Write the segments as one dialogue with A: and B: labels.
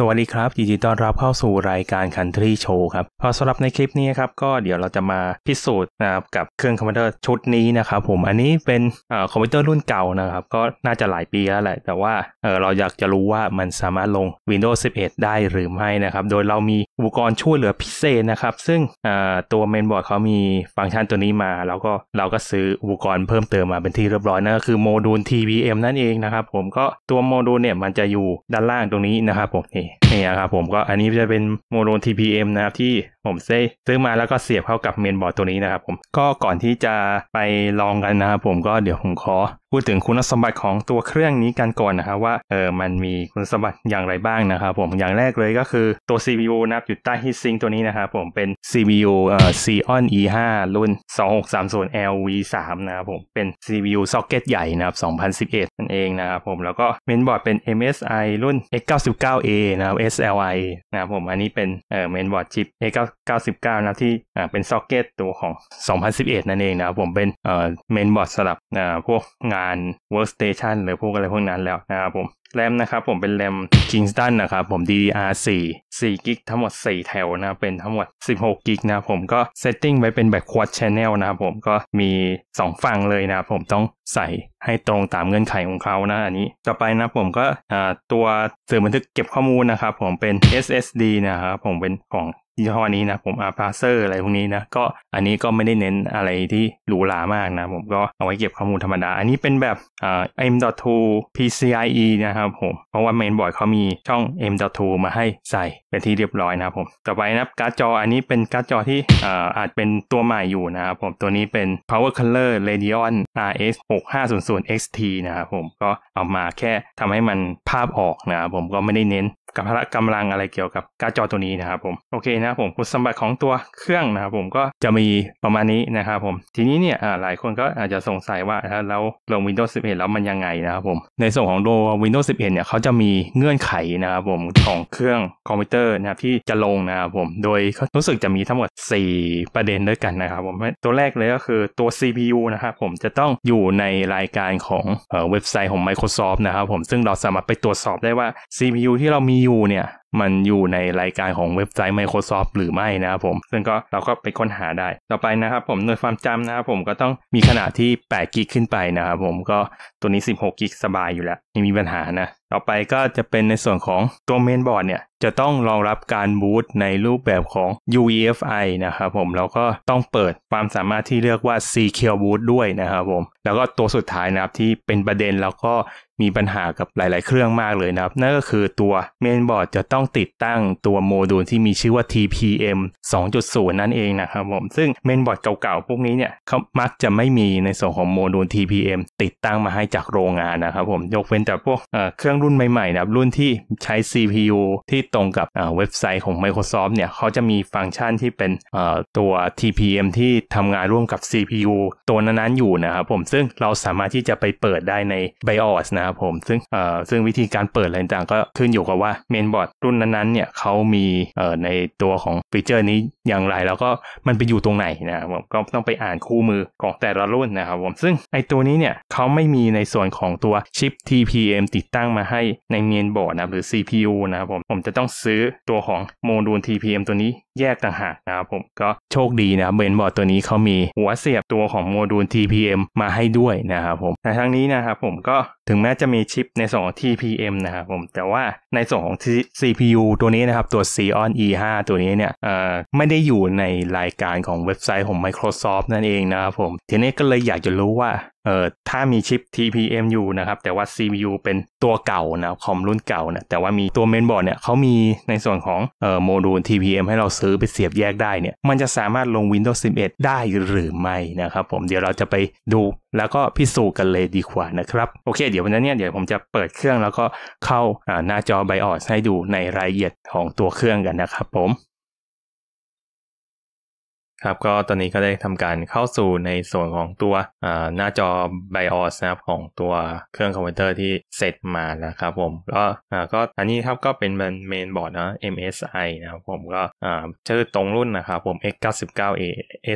A: สวัสดีครับยินดีต้อนรับเข้าสู่รายการคันทรีโชว์ครับพอสำหรับในคลิปนี้ครับก็เดี๋ยวเราจะมาพิสูจน์นะครับกับเครื่องคอมพิวเตอร์ชุดนี้นะครับผมอันนี้เป็นอคอมพิวเตอร์รุ่นเก่านะครับ ก็น่าจะหลายปีแล้วแหละ แต่ว่าเเราอยากจะรู้ว่ามันสามารถลง Windows 11 ได้หรือไม่นะครับ โดยเรามีอุปกรณ์ช่วยเหลือพิเศษนะครับ ซึ่งตัวเมนบอร์ดเขามีฟังก์ชันตัวนี้มา แล้วก็เราก็ซื้ออุปกรณ์เพิ่มเติมมาเป็นที่เรียบร้อยนะก็คือโมดูล TVM นั่นเองนะครับผมก็ตัวโมดูลเนี่ยมันจะอยู่ด้านล่างตรงนี้นะครับผมนี่เนี่ยครับผมก็อันนี้จะเป็นโมโน TPM นะครับที่ผมซื้อมาแล้วก็เสียบเข้ากับเมนบอร์ดตัวนี้นะครับผมก็ก่อนที่จะไปลองกันนะครับผมก็เดี๋ยวผมขอพูดถึงคุณสมบัติของตัวเครื่องนี้กันก่อนนะครับว่าเออมันมีคุณสมบัติอย่างไรบ้างนะครับผมอย่างแรกเลยก็คือตัว CPU นะับอยู่ใต้ฮีตซิงตัวนี้นะครับผมเป็น CPU เอ่อ Xeon E5 รุ่น2630 LV3 นะครับผมเป็น CPU ซ็อกเก็ตใหญ่นะครับ 2011 นั่นเองนะครับผมแล้วก็เมนบอร์ดเป็น MSI รุ่น X99A นะครับ SLI นะครับผมอันนี้เป็นเอ่อเมนบอร์ดชิป X99 นะที่อ่าเป็นซ็อกเก็ตตัวของ 2011 นั่นเองนะครับผมเป็นเอ่อเมนบอร์ดสำหรับอ่าพวกงานาร workstation หรือพวกอะไรพวกนั้นแล้วนะครับผมแรมนะครับผมเป็นแรม Kingston นะครับผม DDR4 4กิกทั้งหมด 4 แถวนะ เป็นทั้งหมด16กิกนะผมก็เซตติ้งไว้เป็นแบบ quad channel นะครับผมก็มี2ฝั่งเลยนะผมต้องใส่ให้ตรงตามเงื่อนไขของเขานะ อันนี้ต่อไปนะผมก็ตัวสื่อบันทึกเก็บข้อมูลนะครับผมเป็น SSD นะครับผมเป็นของยี่ห้อนี้นะผมอาพาเซอร์อะไรพวกนี้นะ ก็อันนี้ก็ไม่ได้เน้นอะไรที่หรูหรามากนะ ผมก็เอาไว้เก็บข้อมูลธรรมดา อันนี้เป็นแบบเออ M.2 PCIe นะครับผมเพราะว่าเมนบอร์ดเขามีช่อง M.2 มาให้ใส่เป็นที่เรียบร้อยนะครับผม ต่อไปนะการ์ดจออันนี้เป็นการ์ดจอที่อาอาจเป็นตัวใหม่อยู่นะครับผมตัวนี้เป็น Power Color Radeon RX 6500 XT นะครับผมก็เอามาแค่ทำให้มันภาพออกนะครับผมก็ไม่ได้เน้นกับพละกำลังอะไรเกี่ยวกับการ์ดจอตัวนี้นะครับผมโอเคนะผมคุณสมบัติของตัวเครื่องนะครับผมก็จะมีประมาณนี้นะครับผมทีนี้เนี่ยหลายคนก็อาจจะสงสัยว่าแล้วลง Windows 11 แล้วมันยังไงนะครับผมในส่วนของโด Windows 11เนี่ยเขาจะมีเงื่อนไขนะครับผมของเครื่องคอมพิวเตอร์นะครับที่จะลงนะครับผมโดยรู้สึกจะมีทั้งหมด 4 ประเด็นด้วยกันนะครับผมตัวแรกเลยก็คือตัว CPU นะครับผมจะต้องอยู่ในรายการของเว็บไซต์ของ Microsoft นะครับผมซึ่งเราสามารถไปตรวจสอบได้ว่า CPU ที่เรามี CPU เนี่ยมันอยู่ในรายการของเว็บไซต์ Microsoft หรือไม่นะครับผม ซึ่งก็เราก็ไปค้นหาได้ต่อไปนะครับผมหน่วยความจำนะครับผมก็ต้องมีขนาดที่8กิกขึ้นไปนะครับผมก็ตัวนี้16กิกสบายอยู่แล้ว ไม่มีปัญหานะ ต่อไปก็จะเป็นในส่วนของตัวเมนบอร์ดเนี่ย จะต้องรองรับการบูตในรูปแบบของ UEFI นะครับผม แล้วก็ต้องเปิดความสามารถที่เรียกว่า Secure Boot ด้วยนะครับผมแล้วก็ตัวสุดท้ายนะครับที่เป็นประเด็นแล้วก็มีปัญหากับหลาย ๆ เครื่องมากเลยนะครับนั่นก็คือตัวเมนบอร์ดจะต้องตองติดตั้งตัวโมดูลที่มีชื่อว่า TPM 2.0 นั่นเองนะครับผม ซึ่งเมนบอร์ดเก่าๆ พวกนี้เนี่ยเขามักจะไม่มีในส่วนของโมดูล TPM ติดตั้งมาให้จากโรงงานนะครับผมยกเว้นแต่พวกเครื่องรุ่นใหม่ๆนะครับรุ่นที่ใช้ CPU ที่ตรงกับเว็บไซต์ของ Microsoft เนี่ยเขาจะมีฟังก์ชันที่เป็นตัว TPM ที่ทำงานร่วมกับ CPU ตัวนั้นๆ อยู่นะครับผมซึ่งเราสามารถที่จะไปเปิดได้ใน BIOS นะครับผม ซึ่งซึ่งวิธีการเปิดอะไรต่างก็ขึ้นอยู่กับว่าเมนบอร์ดรุ่นนั้นๆเนี่ยเขามีในตัวของฟีเจอร์นี้อย่างไร แล้วก็มันไปอยู่ตรงไหนนะครับก็ต้องไปอ่านคู่มือของแต่ละรุ่นนะครับผมซึ่งไอตัวนี้เนี่ยเขาไม่มีในส่วนของตัวชิป TPM ติดตั้งมาให้ในเมนบอร์ดนะรหรือ CPU นะครับผมผมจะต้องซื้อตัวของโมดูล TPM ตัวนี้แยกต่างหากนะครับผมก็โชคดีนะเมนบอร์ดตัวนี้เขามีหัวเสียบตัวของโมดูล TPM มาให้ด้วยนะครับผมในทั้งนี้นะครับผมก็ถึงแม้จะมีชิปในส่วนของ TPM นะครับผมแต่ว่าในส่วนของ CPU ตัวนี้นะครับตัว Xeon E5 ตัวนี้เนี่ยเอ่อไม่ได้ได้อยู่ในรายการของเว็บไซต์ของ Microsoft นั่นเองนะครับผมทีนี้ก็เลยอยากจะรู้ว่าเออถ้ามีชิป TPM อยู่นะครับ แต่ว่า CPU เป็นตัวเก่านะคอมรุ่นเก่านะแต่ว่ามีตัวเมนบอร์ดเนี่ยเขามีในส่วนของเอ่อโมดูล TPM ให้เราซื้อไปเสียบแยกได้เนี่ยมันจะสามารถลง Windows 11 ได้หรือไม่นะครับผมเดี๋ยวเราจะไปดูแล้วก็พิสูจน์กันเลยดีกว่านะครับ โอเค เดี๋ยววันนี้เนี่ยเดี๋ยวผมจะเปิดเครื่องแล้วก็เข้าหน้าจอ BIOS ให้ดูในรายละเอียดของตัวเครื่องกันนะครับผมครับก็ตอนนี้ก็ได้ทำการเข้าสู่ในส่วนของตัวหน้าจอ BIOS นะครับของตัวเครื่องคอมพิวเตอร์ที่เสร็จมาแล้วครับผมก็ก็อันนี้ครับก็เป็นเมนบอร์ดนะ MSI นะครับผมก็ชื่อตรงรุ่นนะครับผม X99A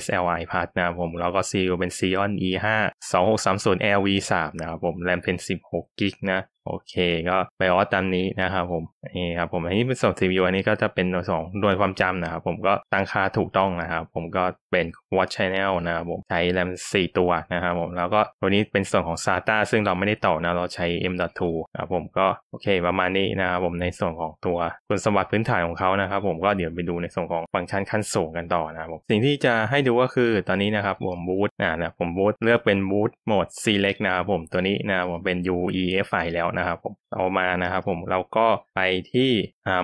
A: SLI พาร์ทนะครับผมแล้วก็ CPU เป็น Xeon E5 2630 LV3 นะครับผมแรมเป็น1 6ิกนะโอเคก็ไปออสตามนี้นะครับผม นี่ครับผมอันนี้เป็นส่วนี p ีอันนี้ก็จะเป็นส่วนโดยความจำนะครับผมก็ตั้งค่าถูกต้องนะครับผมก็เป็น Watch Channel นะครับผม ใช้แรม4ตัวนะครับผมแล้วก็ตัวนี้เป็นส่วนของ SATA ซึ่งเราไม่ได้ต่อนะเราใช้ M.2 นะครับผมก็โอเคประมาณนี้นะครับผมในส่วนของตัวคุณสมบัติพื้นฐานของเขานะครับ ผมก็เดี๋ยวไปดูในส่วนของฟังก์ชันขั้นสูงกันต่อนะครับผม สิ่งที่จะให้ดูก็คือตอนนี้นะครับผมบูตนะนะผมบูตเลือกเป็นบูตโหมด Select นะครับผมตัวนี้นะครับผมเป็น UEFI แล้วนะครับผมเอามานะครับผม เราก็ไปที่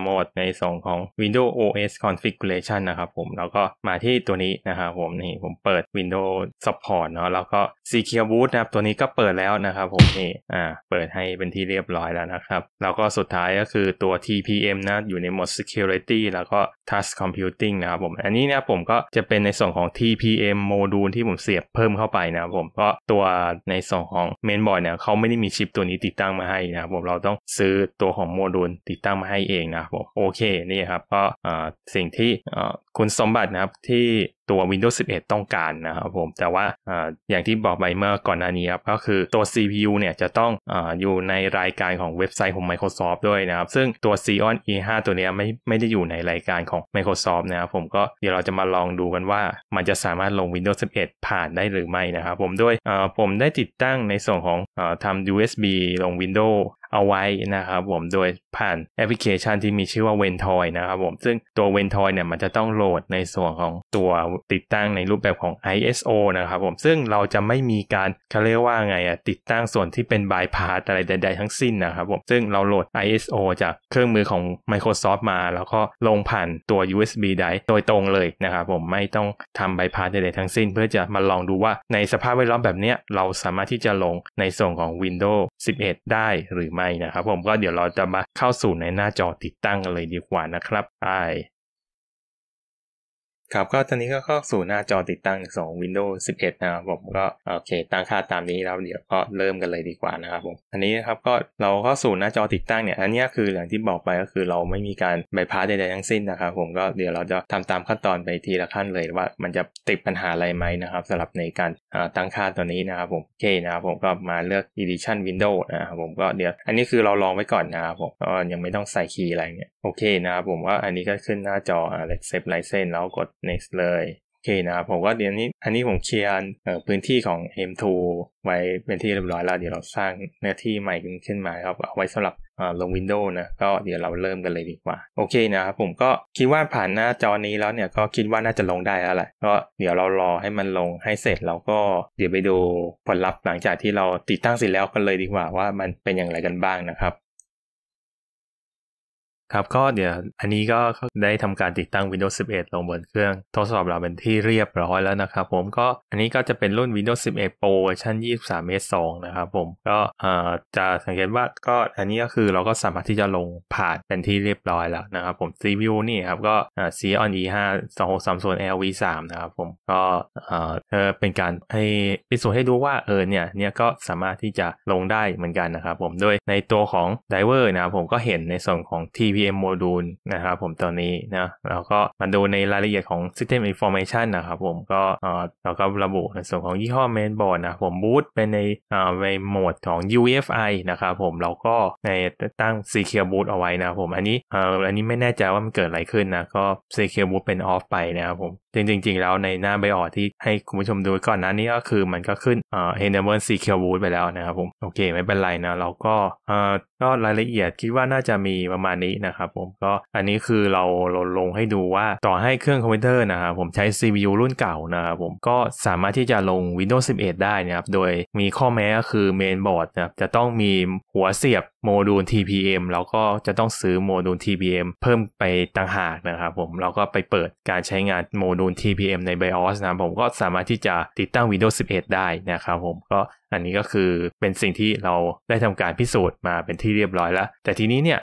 A: โหมดในส่งของ Windows OS Configuration นะครับผมแล้วก็มาที่ตัวนี้นะครับผมนี่ผมเปิด Windows Support เนาะแล้วก็ Secure Boot นะครับตัวนี้ก็เปิดแล้วนะครับผมนี่อ่าเปิดให้เป็นที่เรียบร้อยแล้วนะครับ แล้วก็สุดท้ายก็คือตัว TPM นะ อยู่ในโหมด Security แล้วก็ Task Computing นะครับผมอันนี้นะผมก็จะเป็นในส่วนของ TPM โมดูลที่ผมเสียบเพิ่มเข้าไปนะครับผมก็ตัวในส่วนของ Mainboard เนี่ยเขาไม่ได้มีชิปตัวนี้ติดตั้งมาให้นะครับผมเราต้องซื้อตัวของโมดูลติดตั้งมาให้เองนะครับผมโอเคนี่ครับก็สิ่งที่คุณสมบัตินะครับที่ตัว Windows 11 ต้องการนะครับผม แต่ว่าอย่างที่บอกไปเมื่อก่อนหน้านี้ครับก็คือตัว CPU เนี่ยจะต้องออยู่ในรายการของเว็บไซต์ของ Microsoft ด้วยนะครับ ซึ่งตัว Xeon E5 ตัวนี้ไม่ไม่ได้อยู่ในรายการของ Microsoft นะครับ ผมก็เดี๋ยวเราจะมาลองดูกันว่ามันจะสามารถลง Windows 11 ผ่านได้หรือไม่นะครับ ผมด้วยผมได้ติดตั้งในส่วนของอทำ USB ลง Windows เอาไว้นะครับผมโดยผ่านแอปพลิเคชันที่มีชื่อว่า Ventoy นะครับผมซึ่งตัว Ventoy เนี่ยมันจะต้องโหลดในส่วนของตัวติดตั้งในรูปแบบของ ISO นะครับผมซึ่งเราจะไม่มีการเขาเรียกว่าไงอะติดตั้งส่วนที่เป็นบายพาสอะไรใดๆทั้งสิ้นนะครับผมซึ่งเราโหลด ISO จากเครื่องมือของ Microsoft มา แล้วก็ลงผ่านตัว USB ได e โดยตรงเลยนะครับผมไม่ต้องทำบายพาสใดๆทั้งสิ้น เพื่อจะมาลองดูว่าในสภาพแวดล้อมแบบนี้ เราสามารถที่จะลงในส่วนของ Windows 11 ได้หรือไม่นะครับผมก็เดี๋ยวเราจะมาเข้าสู่ในหน้าจอติดตั้งกันเลยดีกว่านะครับไปครับก็ตอนนี้ก็เข้าสู่หน้าจอติดตั้งของ Windows 11 นะครับผมก็โอเคตั้งค่าตามนี้แล้วเดี๋ยวก็เริ่มกันเลยดีกว่านะครับผมอันนี้นะครับก็เราเข้าสู่หน้าจอติดตั้งเนี่ยอันนี้คืออย่างที่บอกไปก็คือเราไม่มีการใบพัดใดๆทั้งสิ้นนะครับผมก็เดี๋ยวเราจะทำตามขั้นตอนไปทีละขั้นเลยว่า มันจะติดปัญหาอะไรไหมนะครับสำหรับในการตั้งค่าตัวนี้นะครับผมโอเคนะครับผมก็มาเลือก Edition Window s นะครับผมก็เดี๋ยวอันนี้คือเราลองไว้ก่อนนะครับผมก็ยังไม่ต้องใส่คีย์อะไรเนี่ยโอเคนะครับผมว่าอันนี้ก็ขึ้นหน้าจอ Accept License แล้วกด next เลยโอเคนะครับผมก็เดี๋ยวนี้อันนี้ผมเคลียร์พื้นที่ของ M2 ไว้เป็นที่เรียบร้อยแล้ว เดี๋ยวเราสร้างเนื้อที่ใหม่ขึ้นมาครับเอาไว้สำหรับลงวินโดว์นะก็เดี๋ยวเราเริ่มกันเลยดีกว่า โอเคนะครับผมก็คิดว่าผ่านหน้าจอนี้แล้วเนี่ยก็คิดว่าน่าจะลงได้แล้วแหละก็เดี๋ยวเรารอให้มันลงให้เสร็จแล้วก็เดี๋ยวไปดูผลลัพธ์หลังจากที่เราติดตั้งเสร็จแล้วกันเลยดีกว่าว่ามันเป็นอย่างไรกันบ้างนะครับครับก็เดี๋ยวอันนี้ก็ได้ทำการติดตั้ง Windows 11 ลงบนเครื่องทดสอบเราเป็นที่เรียบร้อยแล้วนะครับผมก็อันนี้ก็จะเป็นรุ่น Windows 11 Pro เวอร์ชัน23 S 2นะครับผมก็จะสังเกตว่าก็อันนี้ก็คือเราก็สามารถที่จะลง ผ่านเป็นที่เรียบร้อยแล้วนะครับผมีวิวนี่ครับ ก็ซห้าส E5 2 6 3า LV 3นะครับผม ก็เป็นการให้พิสูจน์ให้ดูว่าเออเนี่ยเนี่ยก็สามารถที่จะลงได้เหมือนกันนะครับผมโดยในตัวของไดเวอร์นะครับผมก็เห็นในส่วนของที CPM โมดูลนะครับผมตอนนี้นะแล้วก็มาดูในรายละเอียดของ System Information นะครับผม ก็เราก็ระบุในส่วนของยี่ห้อ Mainboard นะ ผมบูตเป็นในในโหมดของ UEFI นะครับผมเราก็ในตั้ง Secure Boot เอาไว้นะผมอันนี้อันนี้ไม่แน่ใจว่ามันเกิดอะไรขึ้นนะ ก็ Secure Boot เป็น off ไปนะครับผม จริงๆแล้วในหน้าไบออดที่ให้คุณผู้ชมดูก่อนนั้นนี่ก็คือมันก็ขึ้นเอ่อ enable secure boot ไปแล้วนะครับผม โอเค ไม่เป็นไรนะเราก็อก็รายละเอียดคิดว่าน่าจะมีประมาณนี้นะครับผมก็อันนี้คือเราลาลงให้ดูว่าต่อให้เครื่องคอมพิวเตอร์นะครับผมใช้ CPU รุ่นเก่านะครับผมก็สามารถที่จะลง Windows 11 ได้นะครับ โดยมีข้อแม้ก็คือเมนบอร์ดนะครับจะต้องมีหัวเสียบโมดูล TPM เราก็จะต้องซื้อโมดูล TPM เพิ่มไปต่างหากนะครับผม เราก็ไปเปิดการใช้งานโมดูล TPM ใน BIOS นะ ผมก็สามารถที่จะติดตั้ง Windows 11 ได้นะครับผม ก็อันนี้ก็คือเป็นสิ่งที่เราได้ทำการพิสูจน์มาเป็นที่เรียบร้อยแล้ว แต่ทีนี้เนี่ย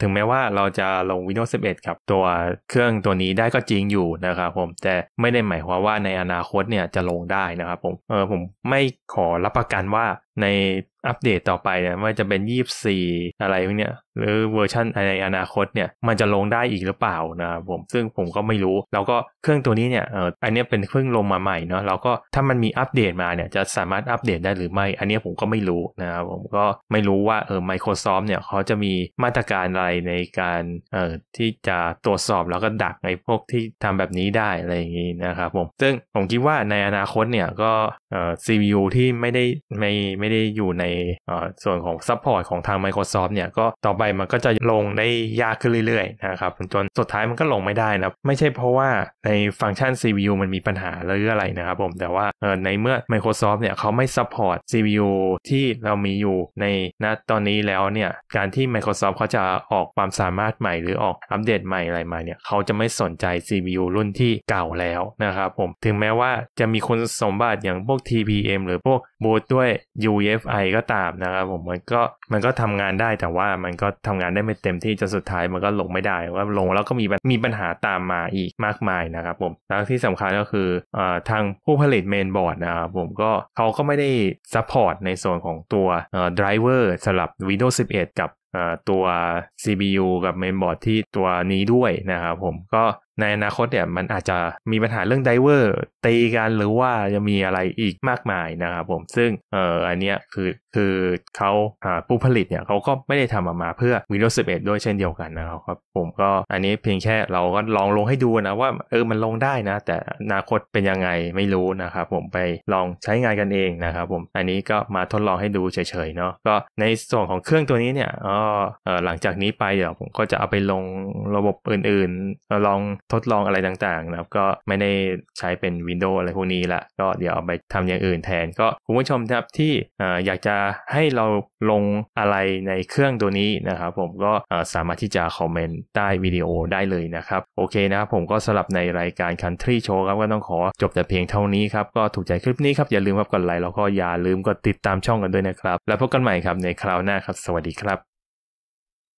A: ถึงแม้ว่าเราจะลง Windows 11กับตัวเครื่องตัวนี้ได้ก็จริงอยู่นะครับผม แต่ไม่ได้หมายความว่าในอนาคตเนี่ยจะลงได้นะครับผม เออผมไม่ขอรับประกันว่าในอัปเดตต่อไปเนี่ยว่าจะเป็นยี่สี่อะไรพวกเนี้ยหรือเวอร์ชันในอนาคตเนี่ยมันจะลงได้อีกหรือเปล่านะครับผมซึ่งผมก็ไม่รู้แล้วก็เครื่องตัวนี้เนี่ยเอออันนี้เป็นเครื่องลงมาใหม่เนาะเราก็ถ้ามันมีอัปเดตมาเนี่ยจะสามารถอัปเดตได้หรือไม่ อันนี้ผมก็ไม่รู้นะครับผมก็ไม่รู้ว่าเออ Microsoft เนี่ยเขาจะมีมาตรการอะไรในการเออที่จะตรวจสอบแล้วก็ดักในพวกที่ทำแบบนี้ได้อะไรอย่างนี้นะครับผมซึ่งผมคิดว่าในอนาคตเนี่ยก็เออ CPU ที่ไม่ได้ไม่ไม่ได้อยู่ในเออส่วนของซัพพอร์ตของทาง Microsoft เนี่ยก็ต่อไปไปมันก็จะลงได้ยากขึ้นเรื่อย ๆ นะครับ จนสุดท้ายมันก็ลงไม่ได้นะไม่ใช่เพราะว่าในฟังก์ชัน CPU มันมีปัญหาหรืออะไรนะครับผม แต่ว่าในเมื่อ Microsoft เนี่ย เขาไม่ซัพพอร์ต CPU ที่เรามีอยู่ในณตอนนี้แล้วเนี่ย การที่ Microsoft เขาจะออกความสามารถใหม่ หรือออกอัปเดตใหม่อะไรมาเนี่ย เขาจะไม่สนใจ CPU รุ่นที่เก่าแล้วนะครับผมถึงแม้ว่าจะมีคุณสมบัติอย่างพวก TPM หรือพวกบูตด้วย UEFI ก็ตามนะครับผมมันก็มันก็ทำงานได้แต่ว่ามันก็ทำงานได้ไม่เต็มที่จนสุดท้ายมันก็ลงไม่ได้ว่าลงแล้วก็มีมีปัญหาตามมาอีกมากมายนะครับผมแล้วที่สำคัญก็คืออทางผู้ผลิตเมนบอร์ดนะครับผมก็เขาก็ไม่ได้ซัพพอร์ตในส่วนของตัวดรเวอร์สำหรับ Windows 11 กับตัว CPU กับเมนบอร์ดที่ตัวนี้ด้วยนะครับผมก็ในอนาคตเนี่ยมันอาจจะมีปัญหาเรื่องไดเวอร์ตีกันหรือว่าจะมีอะไรอีกมากมายนะครับผมซึ่งเอออันเนี้ยคือคือเขาผู้ผลิตเนี่ยเขาก็ไม่ได้ทำออกมาเพื่อ Windows 11ด้วยเช่นเดียวกันนะครับผมก็อันนี้เพียงแค่เราก็ลองลงให้ดูนะว่าเออมันลงได้นะ แต่อนาคตเป็นยังไงไม่รู้นะครับผมไปลองใช้งานกันเองนะครับ ผมอันนี้ก็มาทดลองให้ดูเฉยๆเนาะก็ในส่วนของเครื่องตัวนี้เนี่ยอ๋อหลังจากนี้ไปเดี๋ยวผมก็จะเอาไปลงระบบอื่นๆลองทดลองอะไรต่างๆนะครับก็ไม่ได้ใช้เป็น Windows อะไรพวกนี้ละ ก็เดี๋ยวเอาไปทำอย่างอื่นแทนก็ คุณผู้ชมครับที่อยากจะให้เราลงอะไรในเครื่องตัวนี้นะครับ ผมก็สามารถที่จะคอมเมนต์ใต้วิดีโอได้เลยนะครับ โอเคนะครับผมก็สลับในรายการ Country Show ครับ ก็ต้องขอจบแต่เพียงเท่านี้ครับ ก็ถูกใจคลิปนี้ครับ อย่าลืมครับกดไลค์แล้วก็อย่าลืมกดติดตามช่องกันด้วยนะครับแล้วพบกันใหม่ครับในคราวหน้าครับสวัสดีครับ